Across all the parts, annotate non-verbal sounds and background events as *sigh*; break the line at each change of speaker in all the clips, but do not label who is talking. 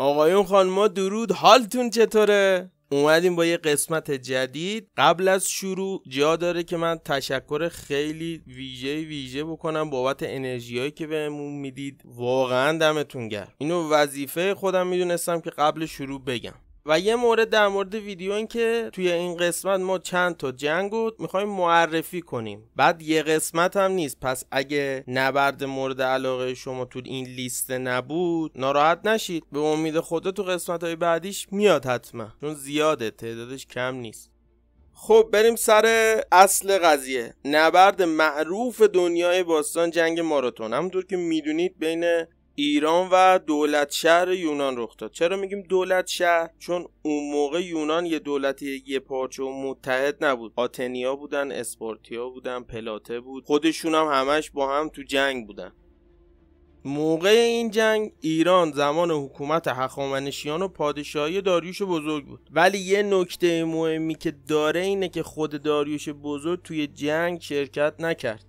آقایون خانما درود حالتون چطوره؟ اومدیم با یه قسمت جدید قبل از شروع جا داره که من تشکر خیلی ویژه ویژه بکنم بابت انرژیایی که بهمون میدید واقعا دمتون گرم اینو وظیفه خودم میدونستم که قبل شروع بگم و یه مورد در مورد ویدیو این که توی این قسمت ما چند تا جنگ رو میخوایم معرفی کنیم بعد یه قسمت هم نیست پس اگه نبرد مورد علاقه شما تو این لیست نبود ناراحت نشید به امید خدا تو قسمت های بعدیش میاد حتما چون زیاده تعدادش کم نیست خب بریم سر اصل قضیه نبرد معروف دنیای باستان جنگ ماراتون همونطور که میدونید بین ایران و دولت شهر یونان رخ داد چرا میگیم دولت شهر چون اون موقع یونان یه دولت یه پارچه و متحد نبود آتنیا بودن اسپارتیا بودن پلاته بود خودشون هم همش با هم تو جنگ بودن موقع این جنگ ایران زمان حکومت هخامنشیان و پادشاهی داریوش بزرگ بود ولی یه نکته مهمی که داره اینه که خود داریوش بزرگ توی جنگ شرکت نکرد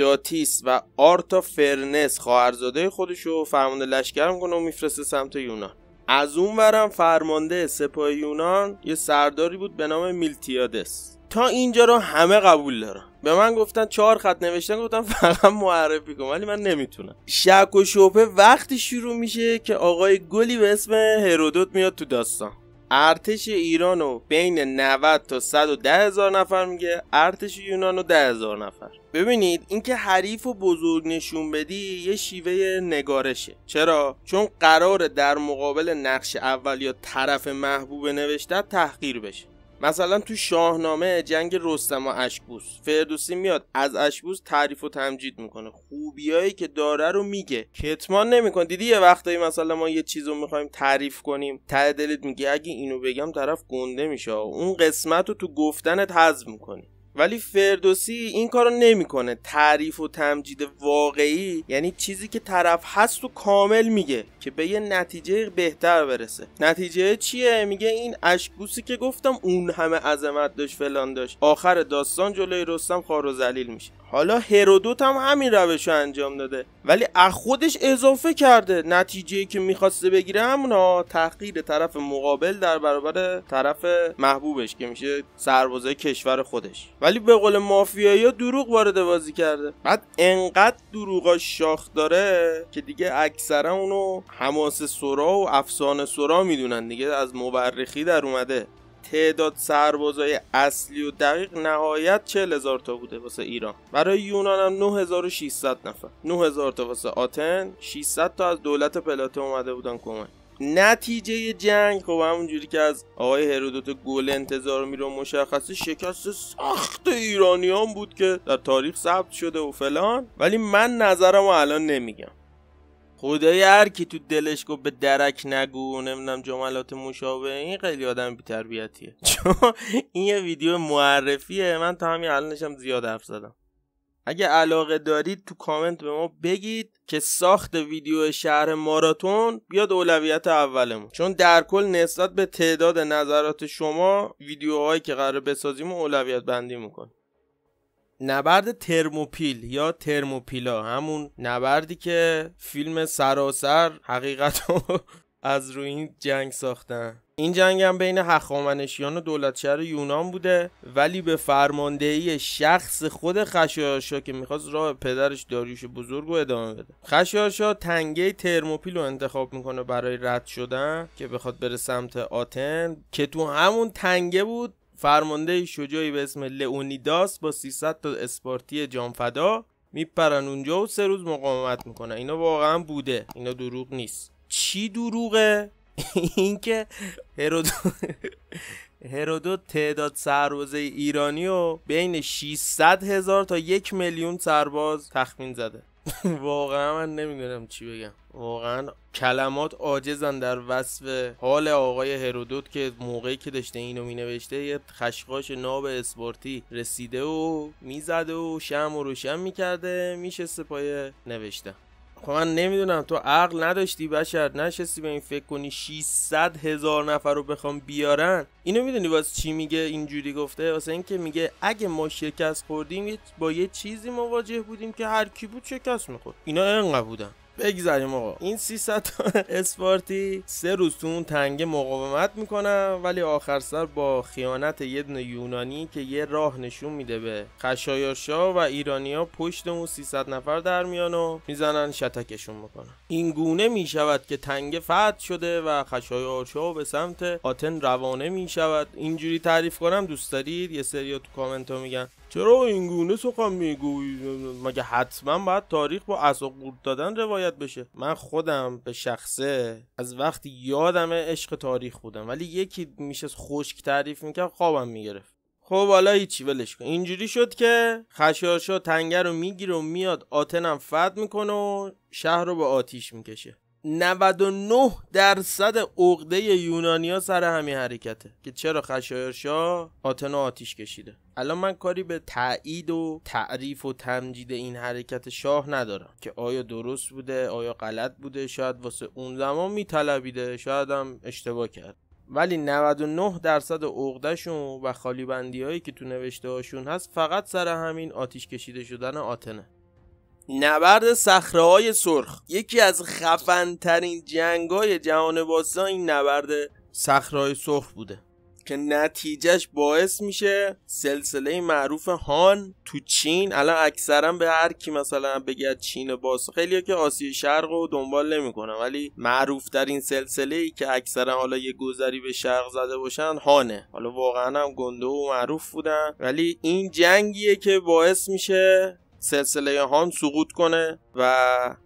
داتیس و آرتا فرنس خواهرزاده خودش رو فرمانده لشکر میکنه و میفرسته سمت یونان از اون برم فرمانده سپاه یونان یه سرداری بود به نام میلتیادس تا اینجا رو همه قبول دارم به من گفتن چهار خط نوشتن گفتم فقط معرفی کن ولی من نمیتونم شک و شبه وقتی شروع میشه که آقای گلی به اسم هرودوت میاد تو داستان ارتش ایرانو بین 90 تا 110 هزار نفر میگه ارتش یونانو 10 هزار نفر ببینید اینکه حریف و بزرگ نشون بدی یه شیوه نگارشه چرا چون قرار در مقابل نقش اول یا طرف محبوب نوشته تحقیر بشه مثلا تو شاهنامه جنگ رستم و اشکبوس فردوسی میاد از اشکبوس تعریف و تمجید میکنه خوبیایی که داره رو میگه کتمان نمیکنه دیدی یه وقتایی مثلا ما یه چیز رو میخوایم تعریف کنیم ته دلت میگه اگه اینو بگم طرف گنده میشه اون قسمت رو تو گفتنت حذف میکنی ولی فردوسی این کارو نمیکنه تعریف و تمجید واقعی یعنی چیزی که طرف هست و کامل میگه که به یه نتیجه بهتر برسه نتیجه چیه میگه این اشکبوسی که گفتم اون همه عظمت داشت فلان داشت آخر داستان جلوی رستم خار و ذلیل میشه حالا هرودوت هم همین روش رو انجام داده ولی از خودش اضافه کرده نتیجه که میخواسته بگیره همونا تحقیر طرف مقابل در برابر طرف محبوبش که میشه سربازای کشور خودش ولی به قول مافیایی دروغ وارد بازی کرده بعد انقدر دروغا شاخ داره که دیگه اکثرا اونو حماس سورا و افسانه سورا میدونن دیگه از مورخی در اومده تعداد سربازای اصلی و دقیق نهایت 40000 تا بوده واسه ایران برای یونان هم 9600 نفر 9000 تا واسه آتن 600 تا از دولت پلاته اومده بودن کمک نتیجه جنگ خب همونجوری که از آقای هرودوت گل انتظار میره مشخصه شکست سخت ایرانیان بود که در تاریخ ثبت شده و فلان ولی من نظرم الان نمیگم خدای هر کی تو دلش گفت به درک نگو نمیدونم جملات مشابه این خیلی آدم بی‌تربیتیه *laughs* چون این یه ویدیو معرفیه من تا همین الانشم زیاد حرف زدم اگه علاقه دارید تو کامنت به ما بگید که ساخت ویدیو شهر ماراتون بیاد اولویت اولمون چون در کل نسبت به تعداد نظرات شما ویدیوهایی که قرار بسازیم اولویت بندی میکنیم نبرد ترموپیل یا ترموپیلا همون نبردی که فیلم سراسر حقیقت رو *laughs* از روی این جنگ ساختن این جنگ هم بین هخامنشیان و دولتشهر یونان بوده ولی به فرماندهی شخص خود خشایارشا که میخواست راه پدرش داریوش بزرگ رو ادامه بده خشایارشا تنگه ترموپیل رو انتخاب میکنه برای رد شدن که بخواد بره سمت آتن که تو همون تنگه بود فرمانده شجاعی به اسم لئونیداس با 300 تا اسپارتی جانفدا میپرن اونجا و سه روز مقاومت میکنه. اینا واقعا بوده اینا دروغ نیست چی دروغه *laughs* اینکه *laughs* هرودو تعداد سرباز ایرانی و بین 600 هزار تا یک میلیون سرباز تخمین زده *laughs* واقعا من نمیدونم چی بگم واقعا کلمات عاجزن در وصف حال آقای هرودوت که موقعی که داشته اینو مینوشته یه خشخاش ناب اسپورتی رسیده و میزده و شم و روشن میکرده میشه سپایه نوشته خب من نمیدونم تو عقل نداشتی بشر نشستی به این فکر کنی 600 هزار نفر رو بخوام بیارن اینو میدونی باز چی میگه اینجوری گفته واسه اینکه میگه اگه ما شکست خوردیم با یه چیزی مواجه بودیم که هر کی بود شکست میخورد اینا انقدر بودن بگذاریم آقا این 300 اسپارتی سه روز تو اون تنگه مقاومت میکنن ولی آخر سر با خیانت یه دونه یونانی که یه راه نشون میده به خشایارشا و ایرانیا پشت اون 300 نفر در میان و میزنن شتکشون میکنن این گونه میشود که تنگه فت شده و خشایارشا به سمت آتن روانه میشود اینجوری تعریف کنم دوست دارید یه سری تو کامنت ها میگن چرا اینگونه سخن میگویی مگه حتما باید تاریخ با اس دادن روایت بشه من خودم به شخصه از وقتی یادم عشق تاریخ بودم ولی یکی میشه خشک تعریف میکرد خوابم میگرفت خب حالا هیچی ولش کن اینجوری شد که خشاشا تنگه رو میگیره و میاد آتنم فد میکنه و شهر رو به آتیش میکشه 99 درصد عقده یونانیا سر همین حرکته که چرا خشایارشا آتنا آتیش کشیده الان من کاری به تایید و تعریف و تمجید این حرکت شاه ندارم که آیا درست بوده آیا غلط بوده شاید واسه اون زمان میطلبیده شاید هم اشتباه کرد ولی 99 درصد عقدهشون و خالی بندی هایی که تو نوشته هاشون هست فقط سر همین آتیش کشیده شدن آتنه نبرد صخره سرخ یکی از خفن ترین جنگ های جهان واسه این نبرد های سرخ بوده که نتیجهش باعث میشه سلسله معروف هان تو چین الان اکثرا به هر کی مثلا بگه چین باس خیلی که آسیه شرق رو دنبال نمیکنن ولی معروف در این سلسله ای که اکثرا حالا یه گذری به شرق زده باشن هانه حالا واقعا هم گنده و معروف بودن ولی این جنگیه که باعث میشه سلسله هان سقوط کنه و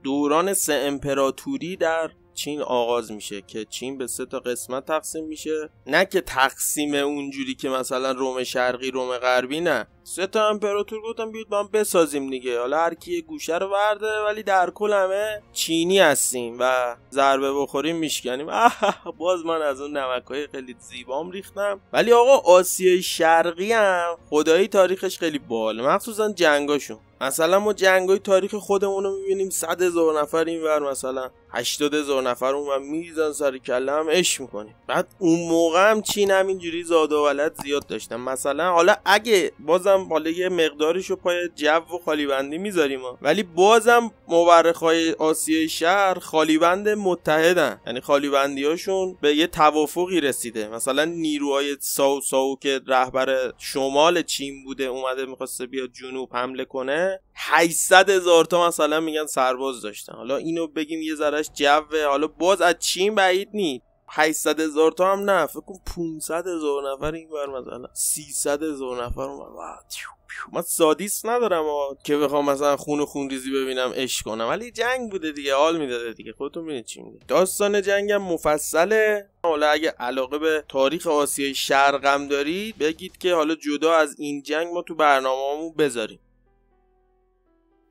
دوران سه امپراتوری در چین آغاز میشه که چین به سه تا قسمت تقسیم میشه نه که تقسیم اونجوری که مثلا روم شرقی روم غربی نه سه تا امپراتور گفتم بیاد با هم بسازیم دیگه حالا هر کی گوشه رو ورده ولی در کل همه چینی هستیم و ضربه بخوریم میشکنیم باز من از اون نمک های خیلی زیبام ریختم ولی آقا آسیای شرقی هم خدایی تاریخش خیلی باله مخصوصا جنگاشون مثلا ما جنگای تاریخ خودمون رو میبینیم صد هزار نفر اینور مثلا هشتاد هزار نفر اون و میریزن سر کله هم عشق میکنیم بعد اون موقع هم چین هم اینجوری زاد و ولد زیاد داشتن مثلا حالا اگه بازم هم حالا یه مقداریش رو پای جو و خالیبندی میذاریم ولی بازم مورخ های آسیای شهر خالیبند متحدن یعنی خالیبندی هاشون به یه توافقی رسیده مثلا نیروهای ساو ساو که رهبر شمال چین بوده اومده میخواسته بیا جنوب حمله کنه 800 هزار تا مثلا میگن سرباز داشتن حالا اینو بگیم یه ذرهش جوه حالا باز از چین بعید نیست 800 هزار تا هم نه فکر کن 500 هزار نفر این بر مثلا 300 هزار نفر اون من سادیس ندارم آه. که بخوام مثلا خون خون ریزی ببینم اش کنم ولی جنگ بوده دیگه حال میداده دیگه خودتون ببینید چی میگه داستان جنگم مفصله حالا اگه علاقه به تاریخ آسیای شرقم دارید بگید که حالا جدا از این جنگ ما تو برنامه بذاریم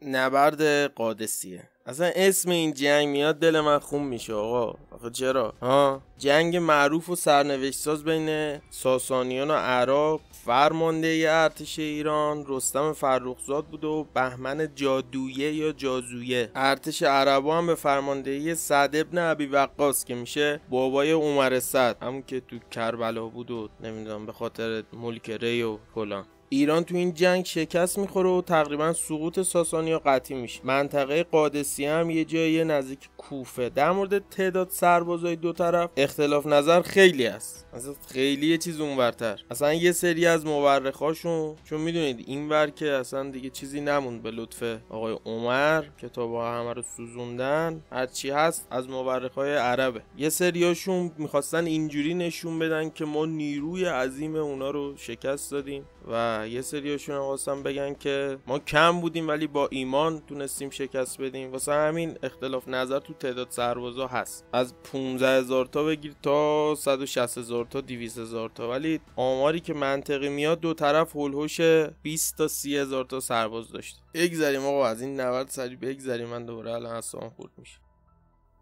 نبرد قادسیه اصلا اسم این جنگ میاد دل من خون میشه آقا آخه چرا ها جنگ معروف و سرنوشت ساز بین ساسانیان و عرب فرمانده ای ارتش ایران رستم فرخزاد بود و بهمن جادویه یا جازویه ارتش عربا هم به فرماندهی سعد ابن ابی وقاص که میشه بابای عمر سعد همون که تو کربلا بود و نمیدونم به خاطر ملک ری و فلان ایران تو این جنگ شکست میخوره و تقریبا سقوط ها قطعی میشه منطقه قادسی هم یه جایی نزدیک کوفه در مورد تعداد سربازای دو طرف اختلاف نظر خیلی است اصلا خیلی یه چیز اونورتر اصلا یه سری از مورخاشون چون میدونید ور که اصلا دیگه چیزی نموند به لطف آقای عمر کتاب همه رو سوزوندن چی هست از مورخای عربه یه سریاشون میخواستن اینجوری نشون بدن که ما نیروی عظیم اونا رو شکست دادیم و یه سریاشون خواستم بگن که ما کم بودیم ولی با ایمان تونستیم شکست بدیم واسه همین اختلاف نظر تو تعداد سربازا هست از 15 هزار تا بگیر تا 160 هزار تا 200 هزار تا ولی آماری که منطقی میاد دو طرف هلهوش 20 تا 30 هزار تا سرباز داشت بگذریم آقا از این نبرد سری بگذریم من دوباره الان اصلا خورد میشه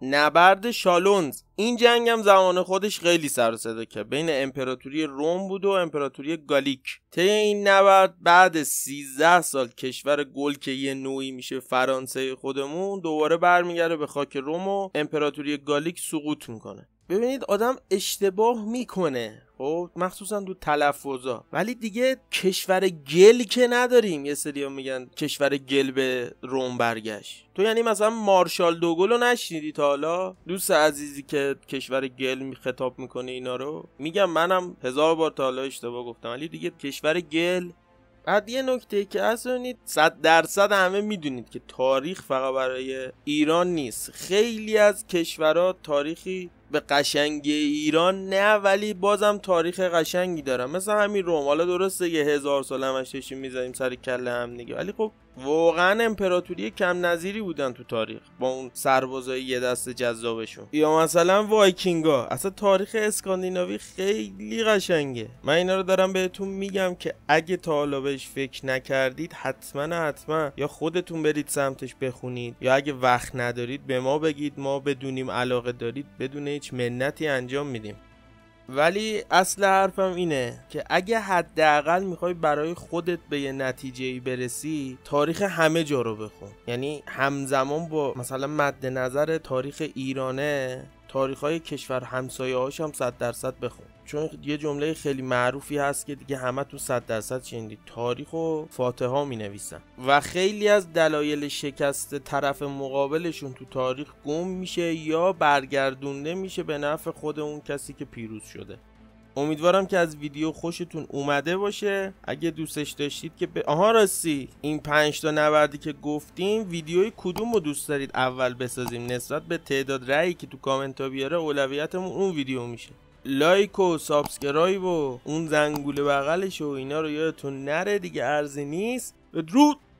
نبرد شالونز این جنگ هم زمان خودش خیلی سر صدا کرد بین امپراتوری روم بود و امپراتوری گالیک طی این نبرد بعد 13 سال کشور گل که یه نوعی میشه فرانسه خودمون دوباره برمیگرده به خاک روم و امپراتوری گالیک سقوط میکنه ببینید آدم اشتباه میکنه خب مخصوصا دو تلفظا ولی دیگه کشور گل که نداریم یه سری میگن کشور گل به روم برگشت تو یعنی مثلا مارشال دوگل رو نشنیدی تا حالا دوست عزیزی که کشور گل می خطاب میکنه اینا رو میگم منم هزار بار تا حالا اشتباه گفتم ولی دیگه کشور گل بعد یه نکته که هست صد درصد همه میدونید که تاریخ فقط برای ایران نیست خیلی از کشورها تاریخی به قشنگی ایران نه ولی بازم تاریخ قشنگی دارم مثل همین روم حالا درسته یه هزار سال همش میذاریم سر کله هم دیگه ولی خب واقعا امپراتوری کم نظیری بودن تو تاریخ با اون سربازای یه دست جذابشون یا مثلا وایکینگا اصلا تاریخ اسکاندیناوی خیلی قشنگه من اینا رو دارم بهتون میگم که اگه تا حالا بهش فکر نکردید حتما حتما یا خودتون برید سمتش بخونید یا اگه وقت ندارید به ما بگید ما بدونیم علاقه دارید بدون هیچ منتی انجام میدیم ولی اصل حرفم اینه که اگه حداقل میخوای برای خودت به یه نتیجه ای برسی تاریخ همه جا رو بخون یعنی همزمان با مثلا مد نظر تاریخ ایرانه تاریخ های کشور همسایه هاش هم صد درصد بخون چون یه جمله خیلی معروفی هست که دیگه همه تو صد درصد شنیدید تاریخ و فاتحه ها می نویسن و خیلی از دلایل شکست طرف مقابلشون تو تاریخ گم میشه یا برگردونده میشه به نفع خود اون کسی که پیروز شده امیدوارم که از ویدیو خوشتون اومده باشه اگه دوستش داشتید که به آها راستی این 5 تا نبردی که گفتیم ویدیوی کدوم رو دوست دارید اول بسازیم نسبت به تعداد رأیی که تو کامنت ها بیاره اولویتمون اون ویدیو میشه لایک و سابسکرایب و اون زنگوله بغلش و اینا رو یادتون نره دیگه ارزی نیست بدرود